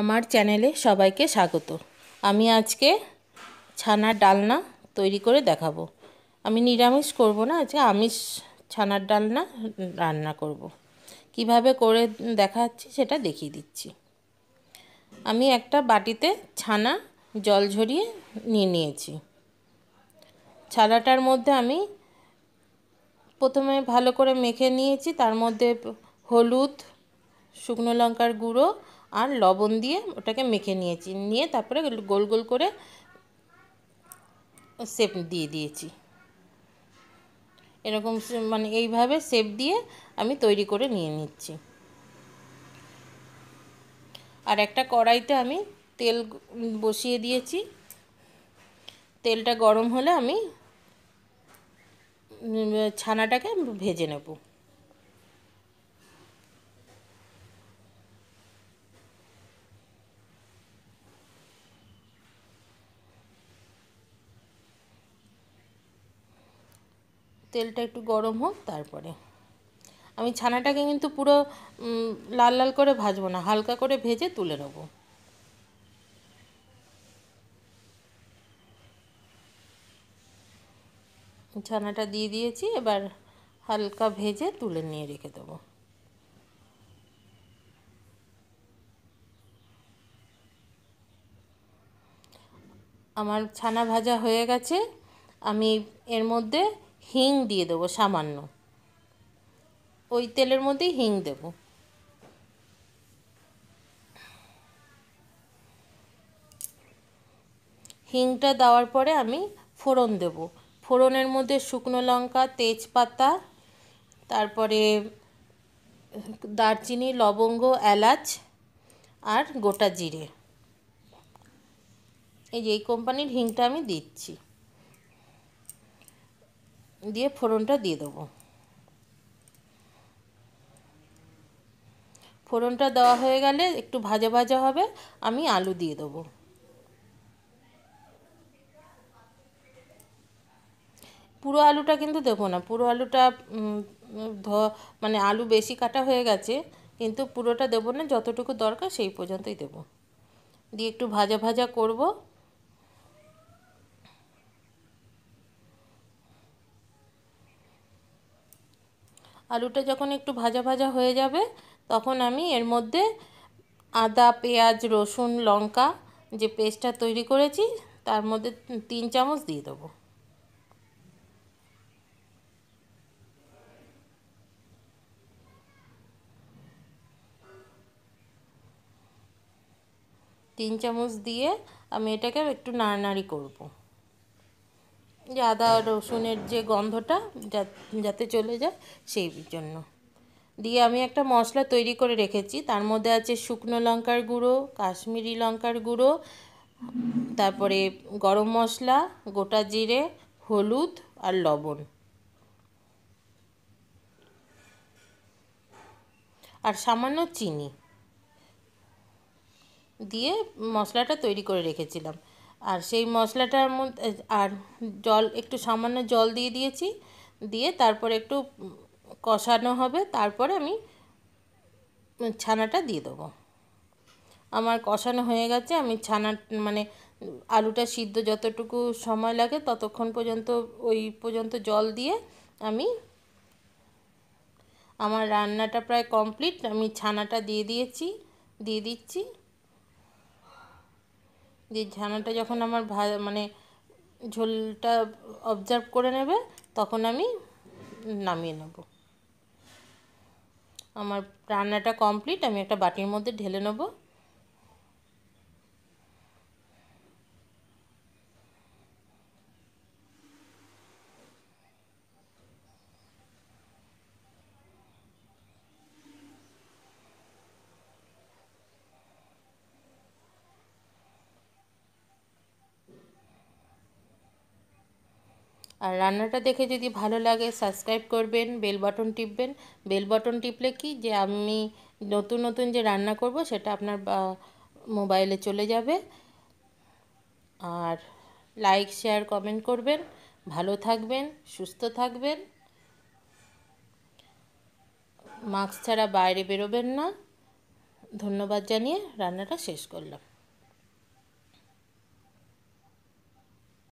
আমার চ্যানেলে সবাইকে স্বাগত আমি আজকে ছানার ডালনা তৈরি করে দেখাবো আমি নিরামিষ করব না আজকে আমিষ ছানার ডালনা রান্না করব। কিভাবে করে দেখাচ্ছি সেটা দেখিয়ে দিচ্ছি আমি একটা বাটিতে ছানা জল ঝরিয়ে নিয়ে নিয়েছি ছানাটার মধ্যে আমি প্রথমে ভালো করে মেখে নিয়েছি তার মধ্যে হলুদ শুকনো লঙ্কার গুঁড়ো আর লবণ দিয়ে ওটাকে মেখে নিয়েছি নিয়ে তারপরে গোল গোল করে সেপ দিয়ে দিয়েছি এরকম মানে এইভাবে সেপ দিয়ে আমি তৈরি করে নিয়ে নিচ্ছি আর একটা কড়াইতে আমি তেল বসিয়ে দিয়েছি তেলটা গরম হলে আমি ছানাটাকে ভেজে নেব তেলটা একটু গরম হোক তারপরে আমি ছানাটাকে কিন্তু পুরো লাল লাল করে ভাজবো না হালকা করে ভেজে তুলে নেবো ছানাটা দিয়ে দিয়েছি এবার হালকা ভেজে তুলে নিয়ে রেখে দেবো আমার ছানা ভাজা হয়ে গেছে আমি এর মধ্যে হিং দিয়ে দেবো সামান্য ওই তেলের মধ্যেই হিং দেব হিংটা দেওয়ার পরে আমি ফোড়ন দেব ফোড়নের মধ্যে শুকনো লঙ্কা তেজপাতা তারপরে দারচিনি লবঙ্গ এলাচ আর গোটা জিরে এই যে এই কোম্পানির হিংটা আমি দিচ্ছি দিয়ে ফোড়নটা দিয়ে দেবো ফোড়নটা দেওয়া হয়ে গেলে একটু ভাজা ভাজা হবে আমি আলু দিয়ে দেবো পুরো আলুটা কিন্তু দেবো না পুরো আলুটা ধ মানে আলু বেশি কাটা হয়ে গেছে কিন্তু পুরোটা দেবো না যতটুকু দরকার সেই পর্যন্তই দেবো দিয়ে একটু ভাজা ভাজা করবো আলুটা যখন একটু ভাজা ভাজা হয়ে যাবে তখন আমি এর মধ্যে আদা পেঁয়াজ রসুন লঙ্কা যে পেস্টটা তৈরি করেছি তার মধ্যে তিন চামচ দিয়ে দেবো তিন চামচ দিয়ে আমি এটাকে একটু নাড়ানাড়ি করবো যে আদা রসুনের যে গন্ধটা যাতে চলে যায় সেই জন্য দিয়ে আমি একটা মশলা তৈরি করে রেখেছি তার মধ্যে আছে শুকনো লঙ্কার গুঁড়ো কাশ্মীরি লঙ্কার গুঁড়ো তারপরে গরম মশলা গোটা জিরে হলুদ আর লবণ আর সামান্য চিনি দিয়ে মশলাটা তৈরি করে রেখেছিলাম আর সেই মশলাটার মধ্যে আর জল একটু সামান্য জল দিয়ে দিয়েছি দিয়ে তারপরে একটু কষানো হবে তারপরে আমি ছানাটা দিয়ে দেবো আমার কষানো হয়ে গেছে আমি ছানা মানে আলুটা সিদ্ধ যতটুকু সময় লাগে ততক্ষণ পর্যন্ত ওই পর্যন্ত জল দিয়ে আমি আমার রান্নাটা প্রায় কমপ্লিট আমি ছানাটা দিয়ে দিয়েছি দিয়ে দিচ্ছি যে ঝানাটা যখন আমার ভা মানে ঝোলটা অবজার্ভ করে নেবে তখন আমি নামিয়ে নেব আমার রান্নাটা কমপ্লিট আমি একটা বাটির মধ্যে ঢেলে নেবো আর রান্নাটা দেখে যদি ভালো লাগে সাবস্ক্রাইব করবেন বেল বাটন টিপবেন বেল বাটন টিপলে কি যে আমি নতুন নতুন যে রান্না করব সেটা আপনার মোবাইলে চলে যাবে আর লাইক শেয়ার কমেন্ট করবেন ভালো থাকবেন সুস্থ থাকবেন মাস্ক ছাড়া বাইরে বেরোবেন না ধন্যবাদ জানিয়ে রান্নাটা শেষ করলাম